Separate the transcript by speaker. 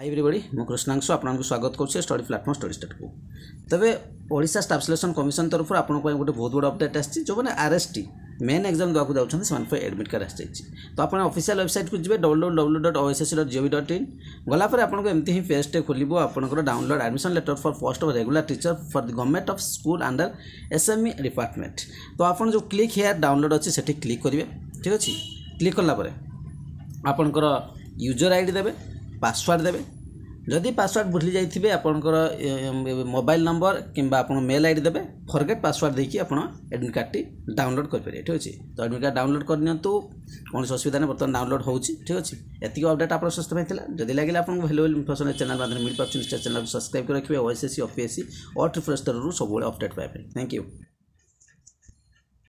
Speaker 1: high everybody ମୁଁ କୃଷ୍ଣାଂଶୁ ଆପଣଙ୍କୁ ସ୍ୱାଗତ କରୁଛି ଷ୍ଟଡ଼ି ପ୍ଲାଟଫର୍ମ ଷ୍ଟଡ଼ି ଷ୍ଟାର୍ଟକୁ ତେବେ ଓଡ଼ିଶା ଷ୍ଟାଫ୍ ସିଲେକ୍ସନ୍ କମିଶନ ତରଫରୁ ଆପଣଙ୍କ ପାଇଁ ଗୋଟେ ବହୁତ ବଡ଼ ଅପଡେଟ୍ ଆସିଛି ଯେଉଁମାନେ ଆର୍ଏସ୍ଟି ମେନ୍ ଏକ୍ଜାମ୍ ଦେବାକୁ ଯାଉଛନ୍ତି ସେମାନଙ୍କ ପାଇଁ ଆଡ଼ମିଟ୍ କାର୍ଡ଼ ଆସିଯାଇଛି ତ ଆପଣ ଅଫିସିଆଲ୍ ୱେବସାଇଟ୍କୁ ଯିବେ W W dot OSSC dot GOV dot in ଗଲାପରେ ଆପଣଙ୍କୁ ଏମିତି ହିଁ ପେଜ୍ଟେ ଖୋଲିବ ଆପଣଙ୍କର download admission letter for post of regular teacher for the government of school under SME department ତ ଆପଣ ଯେଉଁ କ୍ଲିକ୍ ହେୟାର ଡାଉନଲୋଡ୍ ଅଛି ସେଠି କ୍ଲିକ୍ କରିବେ ଠିକ୍ ଅଛି କ୍ଲିକ୍ କଲାପରେ ଆପଣଙ୍କର ୟୁଜର ଆଇ ଡ଼ି ଦେବେ ପାସୱାର୍ଡ଼ ଦେବେ ଯଦି ପାସୱାର୍ଡ଼ ଭୁଲି ଯାଇଥିବେ ଆପଣଙ୍କର ମୋବାଇଲ ନମ୍ବର କିମ୍ବା ଆପଣ ମେଲ୍ ଆଇଡ଼ି ଦେବେ ଫରଗେଟ୍ ପାସୱାର୍ଡ଼ ଦେଇକି ଆପଣ ଆଡ଼ମିଟ୍ କାର୍ଡ଼ଟି ଡାଉନଲୋଡ୍ କରିପାରିବେ ଠିକ୍ ଅଛି ତ ଆଡ଼ମିଟ୍ କାର୍ଡ଼ ଡାଉନଲୋଡ୍ କରିନିଅନ୍ତୁ କୌଣସି ଅସୁବିଧା ନାହିଁ ବର୍ତ୍ତମାନ ଡାଉନଲୋଡ୍ ହେଉଛି ଠିକ୍ ଅଛି ଏତିକି ଅପଡ଼େଟ୍ ଆପଣ ସ୍ୱାସ୍ଥ୍ୟ ପାଇଁ ଥିଲା ଯଦି ଲାଗିଲା ଆପଣଙ୍କୁ ଭ୍ୟାଲୁଏବଲ୍ ଇନଫର୍ମେସନ୍ ଚ୍ୟାନେଲ୍ ମାଧ୍ୟମରେ ମିଳିପାରୁଛି ନିଶ୍ଚୟ ଚ୍ୟାନେଲ୍କୁ ସବସ୍କ୍ରାଇବ୍ କରି ରଖିବେ ଓଏସ୍ଏସ୍ସି ଓପିଏସ୍ସି ଓ ଟ୍ରିଫର ସ୍ତରରୁ ସବୁବେଳେ ଅପଡ଼େଟ୍ ପାଇପାରିବେ ପାଇଁ ଥ୍ୟାଙ୍କ ୟୁ